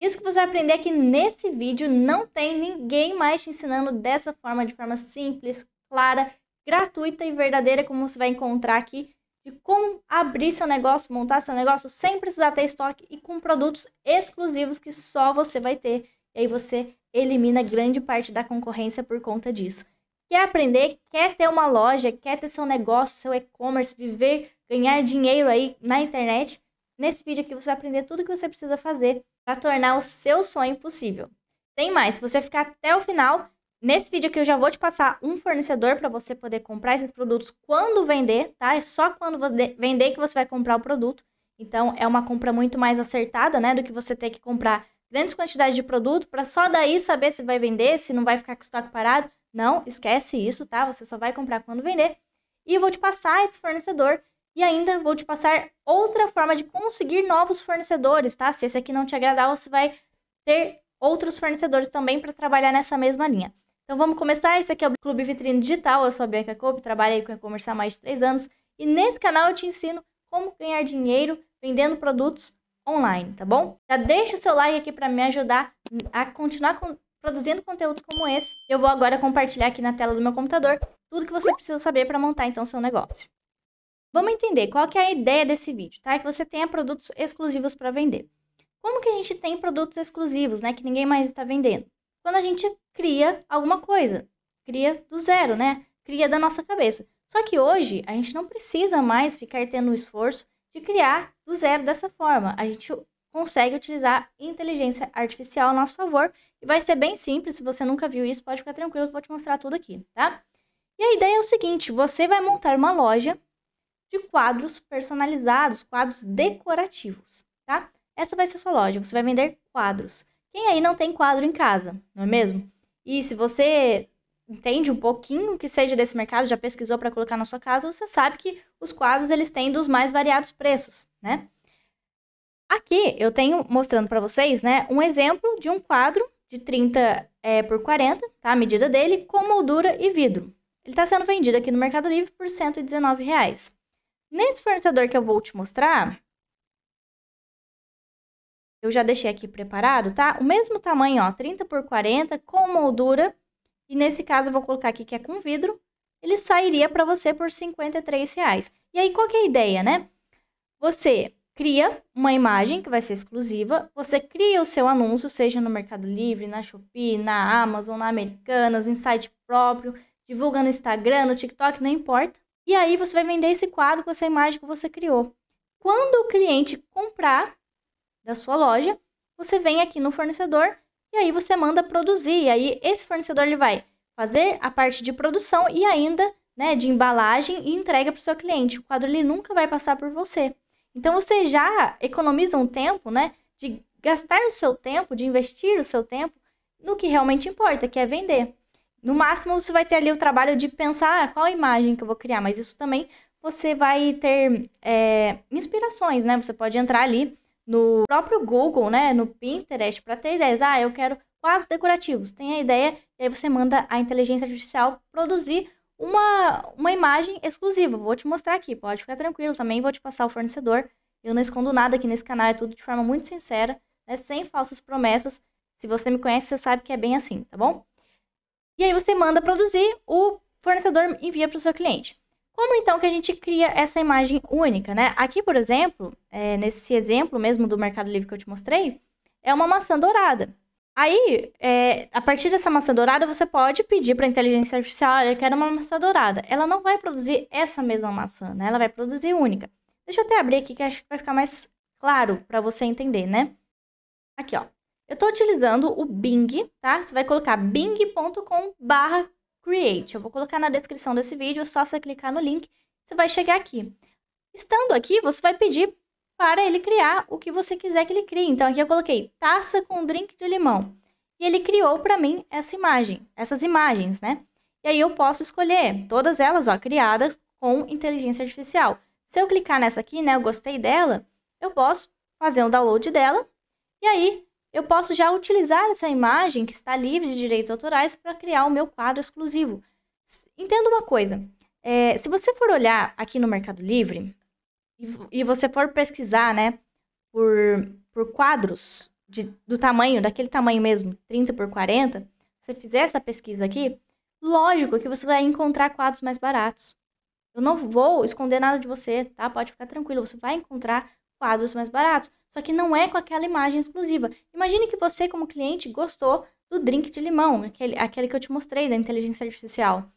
Isso que você vai aprender aqui é nesse vídeo, não tem ninguém mais te ensinando dessa forma, de forma simples, clara, gratuita e verdadeira, como você vai encontrar aqui, de como abrir seu negócio, montar seu negócio sem precisar ter estoque e com produtos exclusivos que só você vai ter. E aí você elimina grande parte da concorrência por conta disso. Quer aprender? Quer ter uma loja? Quer ter seu negócio, seu e-commerce, viver, ganhar dinheiro aí na internet? Nesse vídeo aqui você vai aprender tudo o que você precisa fazer para tornar o seu sonho possível. Tem mais, se você ficar até o final, nesse vídeo aqui eu já vou te passar um fornecedor para você poder comprar esses produtos quando vender, tá? É só quando vender que você vai comprar o produto. Então é uma compra muito mais acertada, né, do que você ter que comprar grandes quantidades de produto para só daí saber se vai vender, se não vai ficar com o estoque parado. Não, esquece isso, tá? Você só vai comprar quando vender. E eu vou te passar esse fornecedor e ainda vou te passar outra forma de conseguir novos fornecedores, tá? Se esse aqui não te agradar, você vai ter outros fornecedores também para trabalhar nessa mesma linha. Então vamos começar, esse aqui é o Clube Vitrine Digital, eu sou a Bianca Cope, trabalhei com e-commerce há mais de 3 anos e nesse canal eu te ensino como ganhar dinheiro vendendo produtos online, tá bom? Já deixa o seu like aqui para me ajudar a continuar com, produzindo conteúdos como esse. Eu vou agora compartilhar aqui na tela do meu computador tudo que você precisa saber para montar então seu negócio. Vamos entender qual que é a ideia desse vídeo, tá? É que você tenha produtos exclusivos para vender. Como que a gente tem produtos exclusivos, né? Que ninguém mais está vendendo? Quando a gente cria alguma coisa, cria do zero, né? Cria da nossa cabeça. Só que hoje a gente não precisa mais ficar tendo o esforço de criar do zero dessa forma. A gente consegue utilizar inteligência artificial a nosso favor e vai ser bem simples. Se você nunca viu isso, pode ficar tranquilo que eu vou te mostrar tudo aqui, tá? E a ideia é o seguinte: você vai montar uma loja de quadros personalizados, quadros decorativos, tá? Essa vai ser sua loja, você vai vender quadros. Quem aí não tem quadro em casa, não é mesmo? E se você entende um pouquinho que seja desse mercado, já pesquisou para colocar na sua casa, você sabe que os quadros eles têm dos mais variados preços, né? Aqui eu tenho mostrando para vocês, né, um exemplo de um quadro de 30 é, por 40, tá? A medida dele, com moldura e vidro. Ele está sendo vendido aqui no Mercado Livre por R$ 119,00. Nesse fornecedor que eu vou te mostrar, eu já deixei aqui preparado, tá? O mesmo tamanho, ó, 30 por 40 com moldura. E nesse caso eu vou colocar aqui que é com vidro. Ele sairia para você por R$ reais. E aí qual que é a ideia, né? Você cria uma imagem que vai ser exclusiva, você cria o seu anúncio, seja no Mercado Livre, na Shopee, na Amazon, na Americanas, em site próprio, divulga no Instagram, no TikTok, não importa. E aí você vai vender esse quadro com essa imagem que você criou. Quando o cliente comprar da sua loja, você vem aqui no fornecedor e aí você manda produzir. E aí esse fornecedor ele vai fazer a parte de produção e ainda né, de embalagem e entrega para o seu cliente. O quadro ele nunca vai passar por você. Então você já economiza um tempo, né, de gastar o seu tempo, de investir o seu tempo no que realmente importa, que é vender. No máximo, você vai ter ali o trabalho de pensar ah, qual imagem que eu vou criar, mas isso também você vai ter é, inspirações, né? Você pode entrar ali no próprio Google, né? No Pinterest, para ter ideias. Ah, eu quero quadros decorativos. Tem a ideia, e aí você manda a inteligência artificial produzir uma, uma imagem exclusiva. Vou te mostrar aqui, pode ficar tranquilo. Também vou te passar o fornecedor. Eu não escondo nada aqui nesse canal, é tudo de forma muito sincera, né? sem falsas promessas. Se você me conhece, você sabe que é bem assim, tá bom? E aí você manda produzir, o fornecedor envia para o seu cliente. Como então que a gente cria essa imagem única, né? Aqui, por exemplo, é, nesse exemplo mesmo do Mercado Livre que eu te mostrei, é uma maçã dourada. Aí, é, a partir dessa maçã dourada, você pode pedir para a inteligência artificial, olha, eu quero uma maçã dourada. Ela não vai produzir essa mesma maçã, né? Ela vai produzir única. Deixa eu até abrir aqui que acho que vai ficar mais claro para você entender, né? Aqui, ó. Eu estou utilizando o Bing, tá? Você vai colocar bing.com barra create. Eu vou colocar na descrição desse vídeo, é só você clicar no link, você vai chegar aqui. Estando aqui, você vai pedir para ele criar o que você quiser que ele crie. Então, aqui eu coloquei taça com drink de limão. E ele criou para mim essa imagem, essas imagens, né? E aí eu posso escolher todas elas, ó, criadas com inteligência artificial. Se eu clicar nessa aqui, né, eu gostei dela, eu posso fazer um download dela. E aí eu posso já utilizar essa imagem que está livre de direitos autorais para criar o meu quadro exclusivo. Entenda uma coisa: é, se você for olhar aqui no Mercado Livre e, e você for pesquisar, né, por, por quadros de, do tamanho, daquele tamanho mesmo, 30 por 40, se você fizer essa pesquisa aqui, lógico que você vai encontrar quadros mais baratos. Eu não vou esconder nada de você, tá? Pode ficar tranquilo, você vai encontrar quadros mais baratos, só que não é com aquela imagem exclusiva. Imagine que você, como cliente, gostou do drink de limão, aquele, aquele que eu te mostrei da inteligência artificial.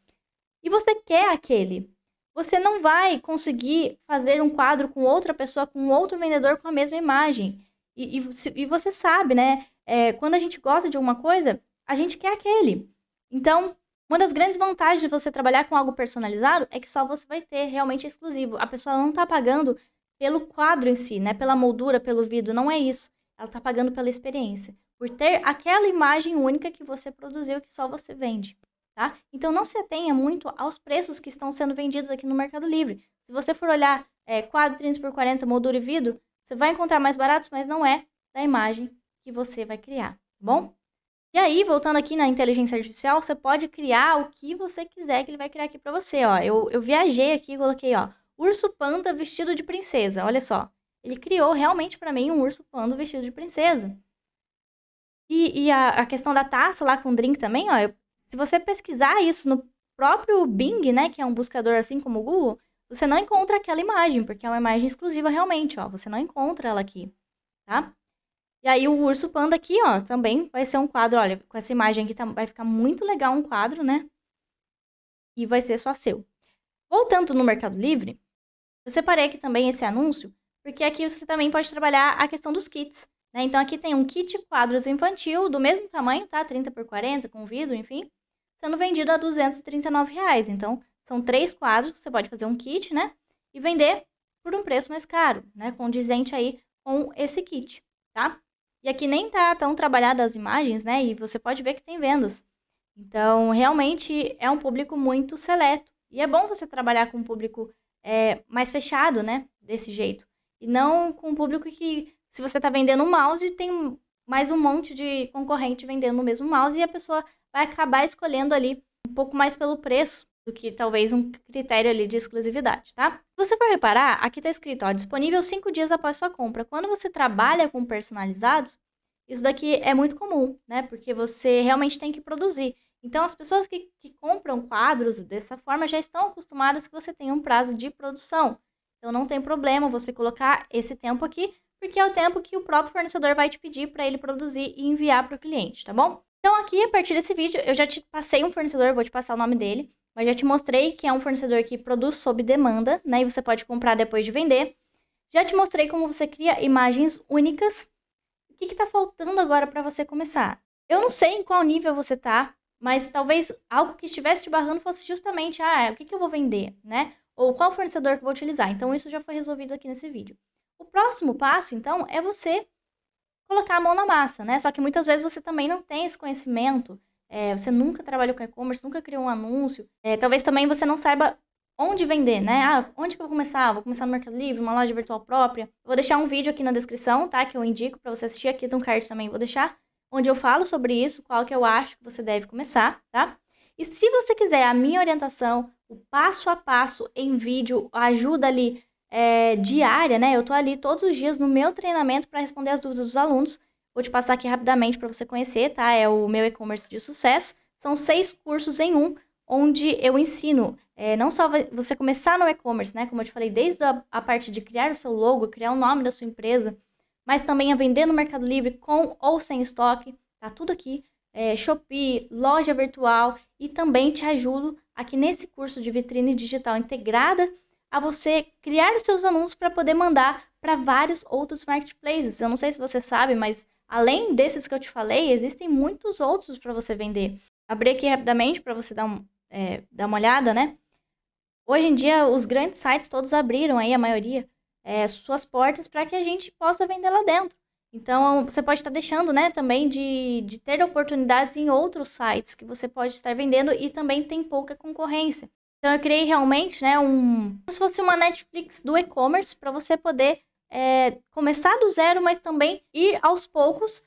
E você quer aquele. Você não vai conseguir fazer um quadro com outra pessoa, com outro vendedor com a mesma imagem. E, e, e você sabe, né? É, quando a gente gosta de alguma coisa, a gente quer aquele. Então, uma das grandes vantagens de você trabalhar com algo personalizado é que só você vai ter realmente exclusivo. A pessoa não está pagando pelo quadro em si, né? Pela moldura, pelo vidro, não é isso. Ela está pagando pela experiência, por ter aquela imagem única que você produziu que só você vende, tá? Então não se atenha muito aos preços que estão sendo vendidos aqui no Mercado Livre. Se você for olhar é, quadro 30 por 40, moldura e vidro, você vai encontrar mais baratos, mas não é da imagem que você vai criar, tá bom? E aí, voltando aqui na inteligência artificial, você pode criar o que você quiser que ele vai criar aqui para você, ó. Eu, eu viajei aqui e coloquei, ó, urso panda vestido de princesa. Olha só, ele criou realmente para mim um urso panda vestido de princesa. E, e a, a, questão da taça lá com o drink também, ó. Eu, se você pesquisar isso no próprio Bing, né, que é um buscador assim como o Google, você não encontra aquela imagem, porque é uma imagem exclusiva realmente, ó. Você não encontra ela aqui, tá? E aí o urso panda aqui, ó, também vai ser um quadro, olha, com essa imagem aqui tá, vai ficar muito legal um quadro, né? E vai ser só seu. Voltando no Mercado Livre, eu separei aqui também esse anúncio, porque aqui você também pode trabalhar a questão dos kits. Né? Então, aqui tem um kit quadros infantil do mesmo tamanho, tá? 30 por 40, com vidro, enfim, sendo vendido a R$ 239. Reais. Então, são três quadros, você pode fazer um kit, né? E vender por um preço mais caro, né? Condizente aí com esse kit, tá? E aqui nem tá tão trabalhada as imagens, né? E você pode ver que tem vendas. Então, realmente é um público muito seleto. E é bom você trabalhar com um público é, mais fechado, né? Desse jeito. E não com um público que, se você está vendendo um mouse, tem mais um monte de concorrente vendendo o mesmo mouse e a pessoa vai acabar escolhendo ali um pouco mais pelo preço do que talvez um critério ali de exclusividade, tá? Se você for reparar, aqui está escrito, ó, disponível cinco dias após sua compra. Quando você trabalha com personalizados, isso daqui é muito comum, né? Porque você realmente tem que produzir. Então, as pessoas que, que compram quadros dessa forma já estão acostumadas que você tem um prazo de produção. Então, não tem problema você colocar esse tempo aqui, porque é o tempo que o próprio fornecedor vai te pedir para ele produzir e enviar para o cliente, tá bom? Então, aqui, a partir desse vídeo, eu já te passei um fornecedor, vou te passar o nome dele, mas já te mostrei que é um fornecedor que produz sob demanda, né? E você pode comprar depois de vender. Já te mostrei como você cria imagens únicas. O que está faltando agora para você começar? Eu não sei em qual nível você está, mas talvez algo que estivesse te barrando fosse justamente, ah, é, o que, que eu vou vender, né? Ou qual fornecedor que eu vou utilizar. Então, isso já foi resolvido aqui nesse vídeo. O próximo passo, então, é você colocar a mão na massa, né? Só que muitas vezes você também não tem esse conhecimento, é, você nunca trabalhou com e-commerce, nunca criou um anúncio, é, talvez também você não saiba onde vender, né? Ah, onde que eu vou começar? Vou começar no Mercado Livre, uma loja virtual própria. Vou deixar um vídeo aqui na descrição, tá? Que eu indico para você assistir aqui no card também, vou deixar onde eu falo sobre isso, qual que eu acho que você deve começar, tá? E se você quiser a minha orientação, o passo a passo em vídeo, ajuda ali é, diária, né? Eu tô ali todos os dias no meu treinamento para responder as dúvidas dos alunos. Vou te passar aqui rapidamente para você conhecer, tá? É o meu e-commerce de sucesso. São seis cursos em um, onde eu ensino é, não só você começar no e-commerce, né? Como eu te falei, desde a, a parte de criar o seu logo, criar o nome da sua empresa, mas também a vender no Mercado Livre com ou sem estoque. Tá tudo aqui. É, Shopee, loja virtual e também te ajudo aqui nesse curso de vitrine digital integrada a você criar os seus anúncios para poder mandar para vários outros marketplaces. Eu não sei se você sabe, mas além desses que eu te falei, existem muitos outros para você vender. Abri aqui rapidamente para você dar, um, é, dar uma olhada, né? Hoje em dia, os grandes sites todos abriram aí, a maioria é, suas portas para que a gente possa vender lá dentro. Então, você pode estar tá deixando, né, também de, de ter oportunidades em outros sites que você pode estar vendendo e também tem pouca concorrência. Então, eu criei realmente, né, um... Como se fosse uma Netflix do e-commerce para você poder é, começar do zero, mas também ir aos poucos,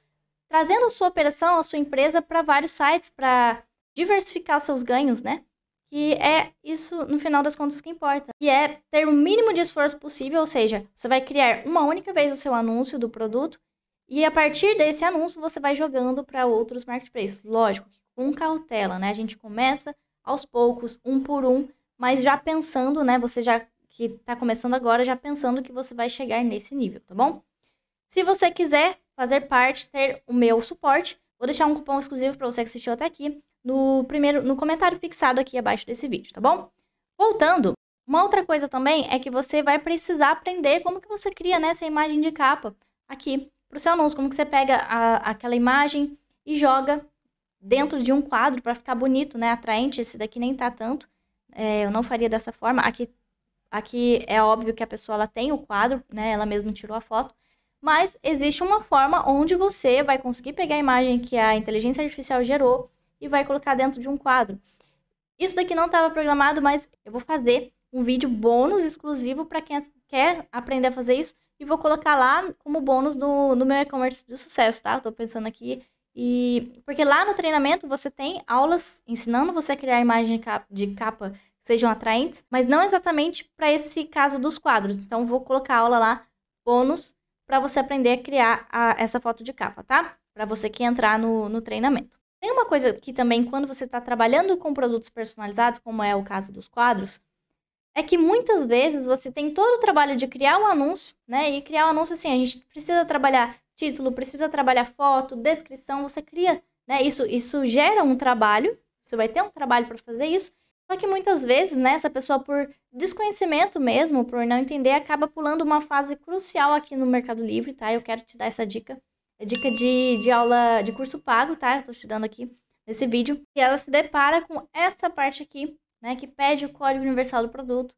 trazendo a sua operação, a sua empresa para vários sites, para diversificar seus ganhos, né? que é isso, no final das contas, que importa, que é ter o mínimo de esforço possível, ou seja, você vai criar uma única vez o seu anúncio do produto e a partir desse anúncio você vai jogando para outros marketplaces. Lógico, com cautela, né? A gente começa aos poucos, um por um, mas já pensando, né? Você já que está começando agora, já pensando que você vai chegar nesse nível, tá bom? Se você quiser fazer parte, ter o meu suporte, vou deixar um cupom exclusivo para você que assistiu até aqui no primeiro no comentário fixado aqui abaixo desse vídeo, tá bom? Voltando, uma outra coisa também é que você vai precisar aprender como que você cria né, essa imagem de capa aqui para o seu anúncio, como que você pega a, aquela imagem e joga dentro de um quadro para ficar bonito, né? Atraente, esse daqui nem tá tanto. É, eu não faria dessa forma. Aqui, aqui é óbvio que a pessoa ela tem o quadro, né? Ela mesma tirou a foto. Mas existe uma forma onde você vai conseguir pegar a imagem que a inteligência artificial gerou e vai colocar dentro de um quadro. Isso daqui não estava programado, mas eu vou fazer um vídeo bônus exclusivo para quem quer aprender a fazer isso e vou colocar lá como bônus no meu e-commerce de sucesso, tá? Estou tô pensando aqui e porque lá no treinamento você tem aulas ensinando você a criar imagem de capa que sejam atraentes, mas não exatamente para esse caso dos quadros. Então vou colocar aula lá bônus para você aprender a criar a, essa foto de capa, tá? Para você que entrar no, no treinamento. Tem uma coisa que também, quando você está trabalhando com produtos personalizados, como é o caso dos quadros, é que muitas vezes você tem todo o trabalho de criar um anúncio, né? E criar um anúncio assim, a gente precisa trabalhar título, precisa trabalhar foto, descrição, você cria, né? Isso, isso gera um trabalho, você vai ter um trabalho para fazer isso. Só que muitas vezes, né, essa pessoa, por desconhecimento mesmo, por não entender, acaba pulando uma fase crucial aqui no Mercado Livre, tá? Eu quero te dar essa dica é dica de, de aula de curso pago, tá? Eu tô aqui nesse vídeo. E ela se depara com essa parte aqui, né? Que pede o código universal do produto,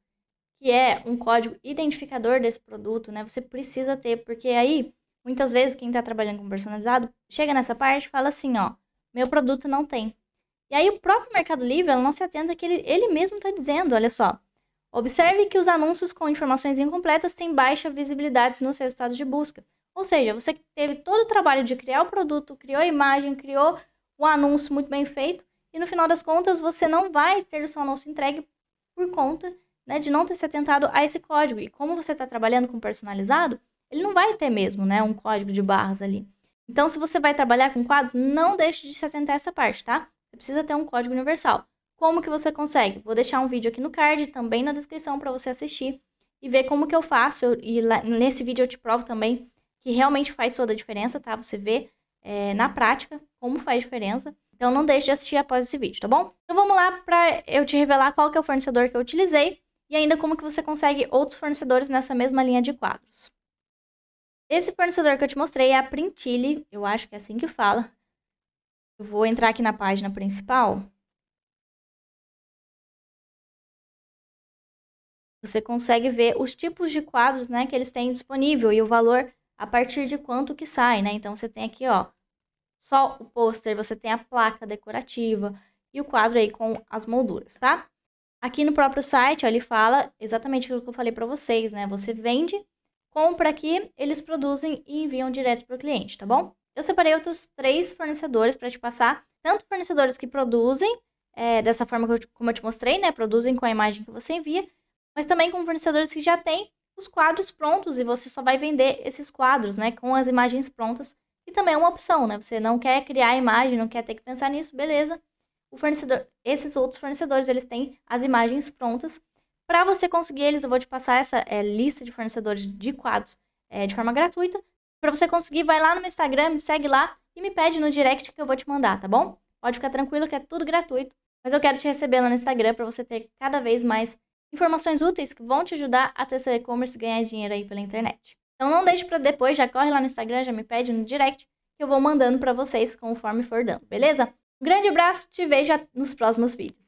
que é um código identificador desse produto, né? Você precisa ter, porque aí, muitas vezes, quem tá trabalhando com personalizado, chega nessa parte e fala assim, ó, meu produto não tem. E aí o próprio Mercado Livre não se atenta que ele, ele mesmo está dizendo, olha só. Observe que os anúncios com informações incompletas têm baixa visibilidade nos resultados de busca, ou seja, você teve todo o trabalho de criar o produto, criou a imagem, criou o anúncio muito bem feito, e no final das contas você não vai ter o seu anúncio entregue por conta né, de não ter se atentado a esse código. E como você está trabalhando com personalizado, ele não vai ter mesmo né, um código de barras ali. Então, se você vai trabalhar com quadros, não deixe de se atentar a essa parte, tá? Você precisa ter um código universal. Como que você consegue? Vou deixar um vídeo aqui no card, também na descrição para você assistir e ver como que eu faço. Eu, e lá, nesse vídeo eu te provo também que realmente faz toda a diferença, tá? Você vê é, na prática como faz diferença. Então não deixe de assistir após esse vídeo, tá bom? Então vamos lá para eu te revelar qual que é o fornecedor que eu utilizei e ainda como que você consegue outros fornecedores nessa mesma linha de quadros. Esse fornecedor que eu te mostrei é a Printile, eu acho que é assim que fala. Eu vou entrar aqui na página principal. Você consegue ver os tipos de quadros né, que eles têm disponível e o valor a partir de quanto que sai, né? Então você tem aqui, ó, só o pôster, você tem a placa decorativa e o quadro aí com as molduras, tá? Aqui no próprio site, ó, ele fala exatamente o que eu falei para vocês, né? Você vende, compra aqui, eles produzem e enviam direto para o cliente, tá bom? Eu separei outros três fornecedores para te passar, tanto fornecedores que produzem, é, dessa forma eu, como eu te mostrei, né? Produzem com a imagem que você envia, mas também com fornecedores que já têm os quadros prontos e você só vai vender esses quadros, né, com as imagens prontas, e também é uma opção, né? Você não quer criar a imagem, não quer ter que pensar nisso, beleza? O fornecedor, esses outros fornecedores, eles têm as imagens prontas. Para você conseguir eles, eu vou te passar essa é, lista de fornecedores de quadros é, de forma gratuita. Para você conseguir, vai lá no meu Instagram, me segue lá e me pede no direct que eu vou te mandar, tá bom? Pode ficar tranquilo que é tudo gratuito, mas eu quero te receber lá no Instagram para você ter cada vez mais informações úteis que vão te ajudar a ter seu e-commerce e ganhar dinheiro aí pela internet. Então não deixe para depois, já corre lá no Instagram, já me pede no direct, que eu vou mandando para vocês conforme for dando, beleza? Um grande abraço, te vejo nos próximos vídeos.